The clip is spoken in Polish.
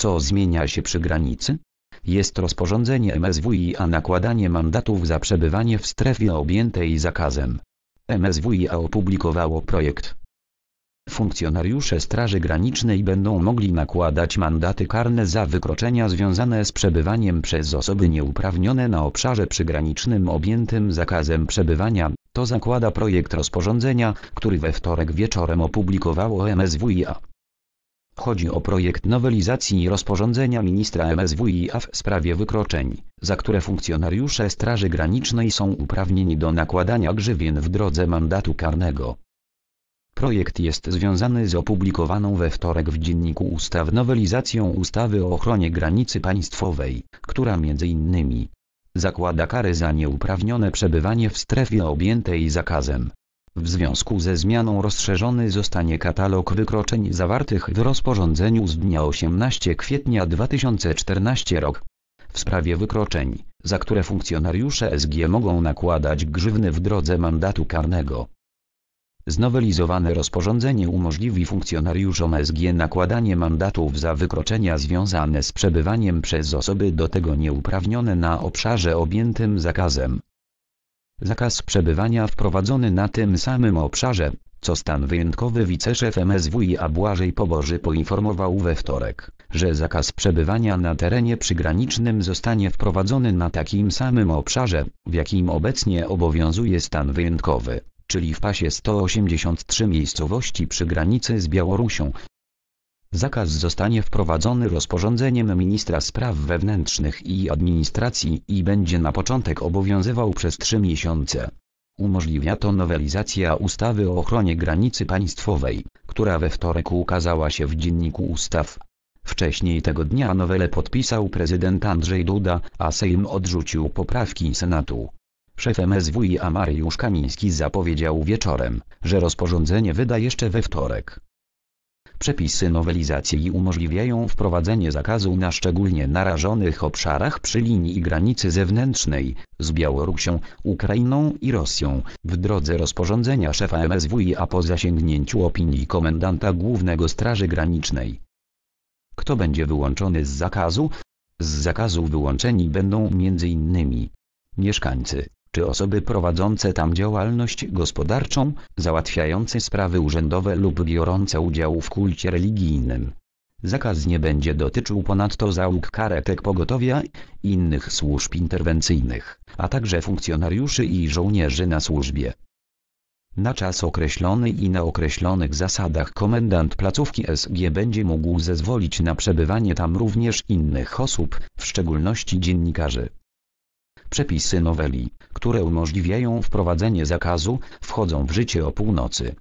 Co zmienia się przy granicy? Jest rozporządzenie MSWiA nakładanie mandatów za przebywanie w strefie objętej zakazem. MSWiA opublikowało projekt. Funkcjonariusze Straży Granicznej będą mogli nakładać mandaty karne za wykroczenia związane z przebywaniem przez osoby nieuprawnione na obszarze przygranicznym objętym zakazem przebywania, to zakłada projekt rozporządzenia, który we wtorek wieczorem opublikowało MSWiA. Chodzi o projekt nowelizacji rozporządzenia ministra MSWiA w sprawie wykroczeń, za które funkcjonariusze Straży Granicznej są uprawnieni do nakładania grzywien w drodze mandatu karnego. Projekt jest związany z opublikowaną we wtorek w Dzienniku Ustaw nowelizacją ustawy o ochronie granicy państwowej, która m.in. zakłada kary za nieuprawnione przebywanie w strefie objętej zakazem w związku ze zmianą rozszerzony zostanie katalog wykroczeń zawartych w rozporządzeniu z dnia 18 kwietnia 2014 rok. W sprawie wykroczeń, za które funkcjonariusze SG mogą nakładać grzywny w drodze mandatu karnego. Znowelizowane rozporządzenie umożliwi funkcjonariuszom SG nakładanie mandatów za wykroczenia związane z przebywaniem przez osoby do tego nieuprawnione na obszarze objętym zakazem Zakaz przebywania wprowadzony na tym samym obszarze, co stan wyjątkowy wiceszef MSWiA Błażej Poboży poinformował we wtorek, że zakaz przebywania na terenie przygranicznym zostanie wprowadzony na takim samym obszarze, w jakim obecnie obowiązuje stan wyjątkowy, czyli w pasie 183 miejscowości przy granicy z Białorusią, Zakaz zostanie wprowadzony rozporządzeniem ministra spraw wewnętrznych i administracji i będzie na początek obowiązywał przez trzy miesiące. Umożliwia to nowelizacja ustawy o ochronie granicy państwowej, która we wtorek ukazała się w Dzienniku Ustaw. Wcześniej tego dnia nowelę podpisał prezydent Andrzej Duda, a Sejm odrzucił poprawki Senatu. Szef MSWiA Mariusz Kamiński zapowiedział wieczorem, że rozporządzenie wyda jeszcze we wtorek. Przepisy nowelizacji umożliwiają wprowadzenie zakazu na szczególnie narażonych obszarach przy linii granicy zewnętrznej, z Białorusią, Ukrainą i Rosją, w drodze rozporządzenia szefa MSWiA po zasięgnięciu opinii Komendanta Głównego Straży Granicznej. Kto będzie wyłączony z zakazu? Z zakazu wyłączeni będą m.in. mieszkańcy czy osoby prowadzące tam działalność gospodarczą, załatwiające sprawy urzędowe lub biorące udział w kulcie religijnym. Zakaz nie będzie dotyczył ponadto załóg karetek pogotowia, innych służb interwencyjnych, a także funkcjonariuszy i żołnierzy na służbie. Na czas określony i na określonych zasadach komendant placówki SG będzie mógł zezwolić na przebywanie tam również innych osób, w szczególności dziennikarzy. Przepisy noweli, które umożliwiają wprowadzenie zakazu, wchodzą w życie o północy.